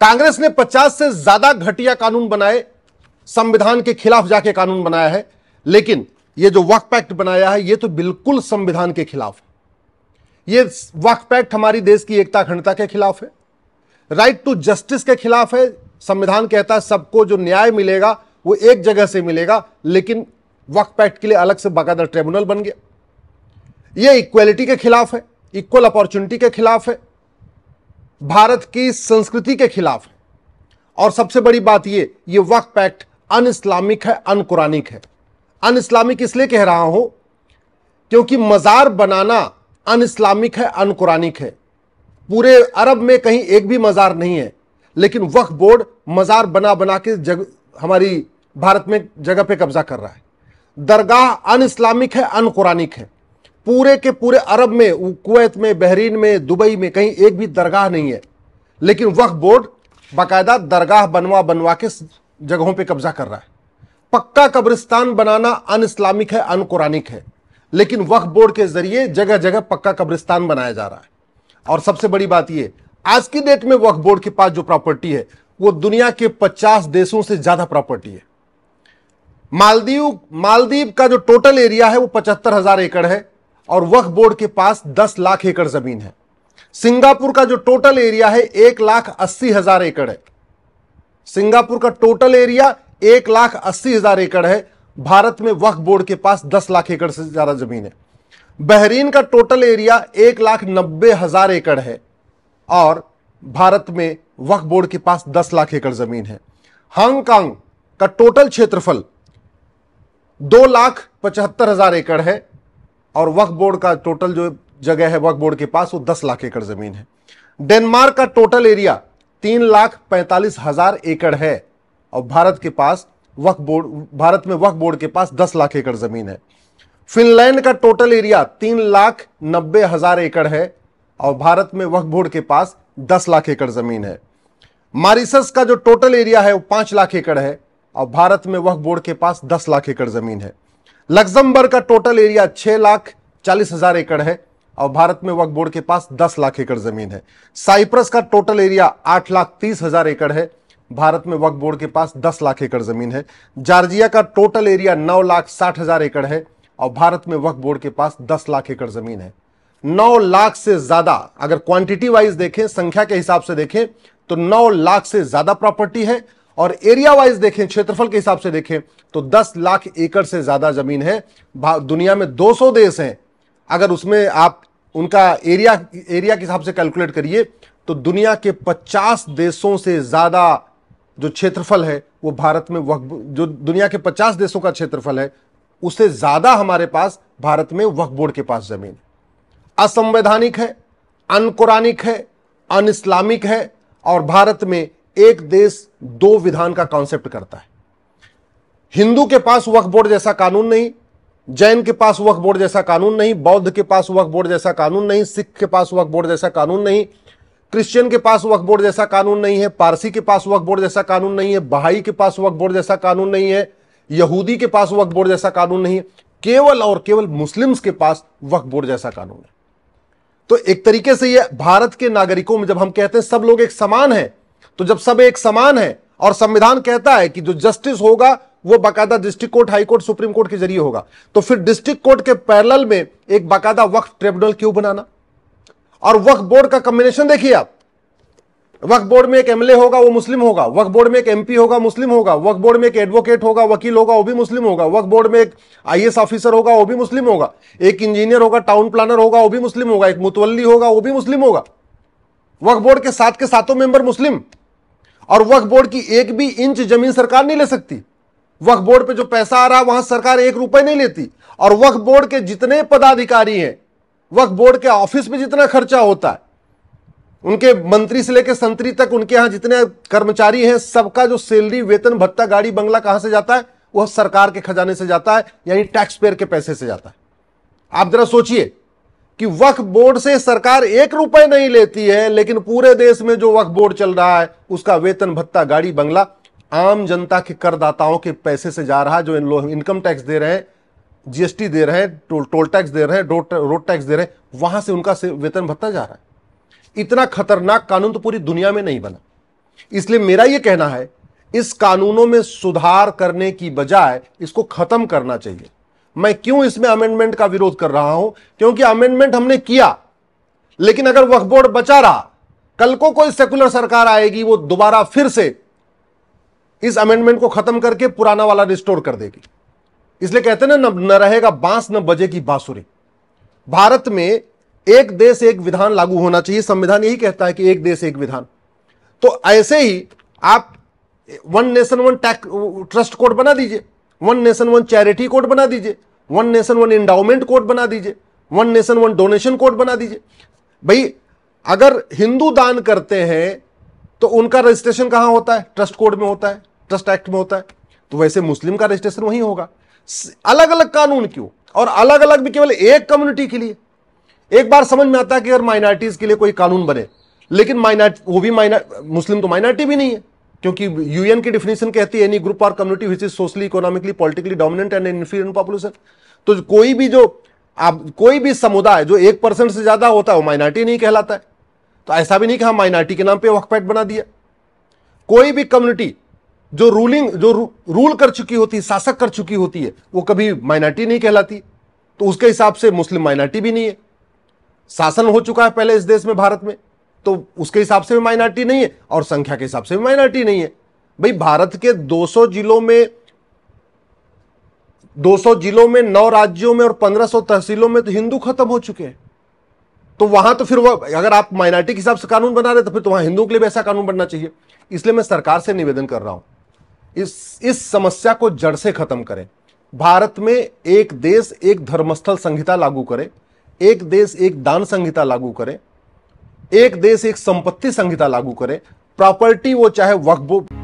कांग्रेस ने 50 से ज्यादा घटिया कानून बनाए संविधान के खिलाफ जाके कानून बनाया है लेकिन ये जो वक्फ एक्ट बनाया है ये तो बिल्कुल संविधान के खिलाफ है ये वक्फ एक्ट हमारी देश की एकता अखंडता के खिलाफ है राइट टू जस्टिस के खिलाफ है संविधान कहता है सबको जो न्याय मिलेगा वो एक जगह से मिलेगा लेकिन वक्फ एक्ट के लिए अलग से बाकायदा ट्रिब्यूनल बन गया ये इक्वलिटी के खिलाफ है इक्वल अपॉर्चुनिटी के खिलाफ है भारत की संस्कृति के खिलाफ है और सबसे बड़ी बात ये ये वक्फ पैक्ट अन इस्लामिक है अन कुरानिक है अन इस्लामिक इसलिए कह रहा हूं क्योंकि मज़ार बनाना अन इस्लामिक है अन कुरानिक है पूरे अरब में कहीं एक भी मज़ार नहीं है लेकिन वक्फ बोर्ड मज़ार बना बना के जग हमारी भारत में जगह पे कब्जा कर रहा है दरगाह अन इस्लामिक है अन कुरानिक है पूरे के पूरे अरब में कुवैत में बहरीन में दुबई में कहीं एक भी दरगाह नहीं है लेकिन वक्फ बोर्ड बाकायदा दरगाह बनवा बनवा के जगहों पे कब्जा कर रहा है पक्का कब्रिस्तान बनाना अन इस्लामिक है अन कुरानिक है लेकिन वक्फ बोर्ड के जरिए जगह जगह पक्का कब्रिस्तान बनाया जा रहा है और सबसे बड़ी बात यह आज की डेट में वक्फ बोर्ड के पास जो प्रॉपर्टी है वो दुनिया के 50 देशों से ज्यादा प्रॉपर्टी है मालदीव मालदीव का जो टोटल एरिया है वो पचहत्तर हजार एकड़ है और वक्फ बोर्ड के पास दस लाख एकड़ जमीन है सिंगापुर का जो टोटल एरिया है एक लाख अस्सी हजार एकड़ है सिंगापुर का टोटल एरिया एक लाख अस्सी हजार एकड़ है भारत में वक्फ बोर्ड के पास दस लाख एकड़ से ज्यादा जमीन है बहरीन का टोटल एरिया एक लाख नब्बे हजार एकड़ है और भारत में वक्फ बोर्ड के पास दस लाख एकड़ जमीन है हांगकांग का टोटल क्षेत्रफल दो लाख पचहत्तर हजार एकड़ है और वक्फ बोर्ड का टोटल जो जगह है वक्फ बोर्ड के पास वो दस लाख एकड़ जमीन है डेनमार्क का टोटल एरिया तीन लाख पैंतालीस हजार एकड़ है और भारत के पास वक्फ बोर्ड भारत में वक्फ बोर्ड के पास दस लाख एकड़ जमीन है फिनलैंड का टोटल एरिया तीन लाख नब्बे हजार एकड़ है और भारत में वक्फ बोर्ड के पास दस लाख एकड़ जमीन है मारिसस का जो टोटल एरिया है वो पांच लाख एकड़ है और भारत में वक्फ बोर्ड के पास दस लाख एकड़ जमीन है लग्जमबर्ग का टोटल एरिया छह लाख चालीस हजार एकड़ है और भारत में वक्फ बोर्ड के पास दस लाख एकड़ जमीन है साइप्रस का टोटल एरिया आठ लाख तीस हजार एकड़ है भारत में वक्फ बोर्ड के पास दस लाख एकड़ जमीन है जार्जिया का टोटल एरिया नौ लाख साठ हजार एकड़ है और भारत में वक्फ बोर्ड के पास दस लाख एकड़ जमीन है नौ लाख से ज्यादा अगर क्वांटिटी वाइज देखें संख्या के हिसाब से देखें तो नौ लाख से ज्यादा प्रॉपर्टी है और एरिया वाइज देखें क्षेत्रफल के हिसाब से देखें तो 10 लाख एकड़ से ज़्यादा ज़मीन है दुनिया में 200 देश हैं अगर उसमें आप उनका एरिया एरिया के हिसाब से कैलकुलेट करिए तो दुनिया के 50 देशों से ज़्यादा जो क्षेत्रफल है वो भारत में वक्फ जो दुनिया के 50 देशों का क्षेत्रफल है उससे ज़्यादा हमारे पास भारत में वक्फ बोर्ड के पास ज़मीन असंवैधानिक है अनकुरानिक है अन इस्लामिक है और भारत में एक देश दो विधान का कॉन्सेप्ट करता है हिंदू के पास वक्फ बोर्ड जैसा कानून नहीं जैन के पास वक्फ बोर्ड जैसा कानून नहीं बौद्ध के पास वक्फ बोर्ड जैसा कानून नहीं सिख के पास वक्फ बोर्ड जैसा कानून नहीं क्रिश्चियन के पास वक्फ बोर्ड जैसा कानून नहीं है पारसी के पास वक्फ बोर्ड जैसा कानून नहीं है बहाई के पास वक्फ बोर्ड जैसा कानून नहीं है यहूदी के पास वक्फ बोर्ड जैसा कानून नहीं है केवल और केवल मुस्लिम्स के पास वक्फ बोर्ड जैसा कानून है तो एक तरीके से यह भारत के नागरिकों में जब हम कहते हैं सब लोग एक समान है तो जब सब एक समान है और संविधान कहता है कि जो जस्टिस होगा वो बाकायदा district court high court supreme court के जरिए होगा तो फिर डिस्ट्रिक्ट कोर्ट के पैरल में एक बाकायदा वक्त ट्रिब्यूनल क्यों बनाना और वक्त बोर्ड का कॉम्बिनेशन देखिए आप वक्त बोर्ड में एक एमएलए होगा वो मुस्लिम होगा वक्त बोर्ड में एक एमपी होगा मुस्लिम होगा वक्त बोर्ड में एक एडवोकेट होगा वकील होगा वो भी मुस्लिम होगा वक्त बोर्ड में एक आई ऑफिसर होगा वो भी मुस्लिम होगा एक इंजीनियर होगा टाउन प्लानर होगा वो भी मुस्लिम होगा एक मुतवली होगा वो भी मुस्लिम होगा वक्त बोर्ड के साथ के सातों मेंबर मुस्लिम और वक्फ बोर्ड की एक भी इंच जमीन सरकार नहीं ले सकती वक्फ बोर्ड पे जो पैसा आ रहा वहां सरकार एक रुपए नहीं लेती और वक्फ बोर्ड के जितने पदाधिकारी हैं वक्फ बोर्ड के ऑफिस में जितना खर्चा होता है उनके मंत्री से लेकर संतरी तक उनके यहां जितने कर्मचारी हैं सबका जो सैलरी वेतन भत्ता गाड़ी बंगला कहां से जाता है वह सरकार के खजाने से जाता है यानी टैक्स पेयर के पैसे से जाता है आप जरा सोचिए कि वक्फ बोर्ड से सरकार एक रुपए नहीं लेती है लेकिन पूरे देश में जो वक्फ बोर्ड चल रहा है उसका वेतन भत्ता गाड़ी बंगला आम जनता के करदाताओं के पैसे से जा रहा है जो इन लोग इनकम टैक्स दे रहे हैं जीएसटी दे रहे हैं टोल टोल टैक्स दे रहे हैं रोड टैक्स दे रहे हैं वहां से उनका से वेतन भत्ता जा रहा है इतना खतरनाक कानून तो पूरी दुनिया में नहीं बना इसलिए मेरा यह कहना है इस कानूनों में सुधार करने की बजाय इसको खत्म करना चाहिए मैं क्यों इसमें अमेंडमेंट का विरोध कर रहा हूं क्योंकि अमेंडमेंट हमने किया लेकिन अगर वक्फ बोर्ड बचा रहा कल को कोई सेकुलर सरकार आएगी वो दोबारा फिर से इस अमेंडमेंट को खत्म करके पुराना वाला रिस्टोर कर देगी इसलिए कहते ना न रहेगा बांस न बजेगी बांसुरी भारत में एक देश एक विधान लागू होना चाहिए संविधान यही कहता है कि एक देश एक विधान तो ऐसे ही आप one nation one tax trust code बना दीजिए one nation one charity code बना दीजिए one nation one endowment code बना दीजिए one nation one donation code बना दीजिए भाई अगर हिंदू दान करते हैं तो उनका रजिस्ट्रेशन कहां होता है ट्रस्ट कोड में होता है ट्रस्ट एक्ट में होता है तो वैसे मुस्लिम का रजिस्ट्रेशन वहीं होगा अलग अलग कानून क्यों और अलग अलग भी केवल एक कम्युनिटी के लिए एक बार समझ में आता है कि अगर माइनॉरिटीज के लिए कोई कानून बने लेकिन माइनॉरिटी वो भी माइनॉर मुस्लिम तो माइनॉरिटी भी नहीं है क्योंकि यूएन की डिफिनेशन कहती है any group or community which is socially economically politically dominant and influent population तो कोई भी जो आप कोई भी समुदाय जो एक परसेंट से ज्यादा होता है वो माइनॉरिटी नहीं कहलाता है तो ऐसा भी नहीं कहा माइनॉरिटी के नाम पे वक्फैट बना दिया कोई भी कम्युनिटी जो रूलिंग जो रू, रूल कर चुकी होती है शासक कर चुकी होती है वो कभी माइनॉरिटी नहीं कहलाती तो उसके हिसाब से मुस्लिम माइनॉरिटी भी नहीं है शासन हो चुका है पहले इस देश में भारत में तो उसके हिसाब से भी माइनॉरिटी नहीं है और संख्या के हिसाब से भी माइनॉरिटी नहीं है भाई भारत के 200 जिलों में 200 जिलों में नौ राज्यों में और 1500 तहसीलों में तो हिंदू खत्म हो चुके हैं तो वहां तो फिर वह अगर आप माइनॉरिटी के हिसाब से कानून बना रहे तो फिर तो वहां हिंदुओं के लिए भी ऐसा कानून बनना चाहिए इसलिए मैं सरकार से निवेदन कर रहा हूं इस इस समस्या को जड़ से खत्म करें भारत में एक देश एक धर्मस्थल संहिता लागू करें एक देश एक दान संहिता लागू करें एक देश एक संपत्ति संहिता लागू करे प्रॉपर्टी वो चाहे वक्फ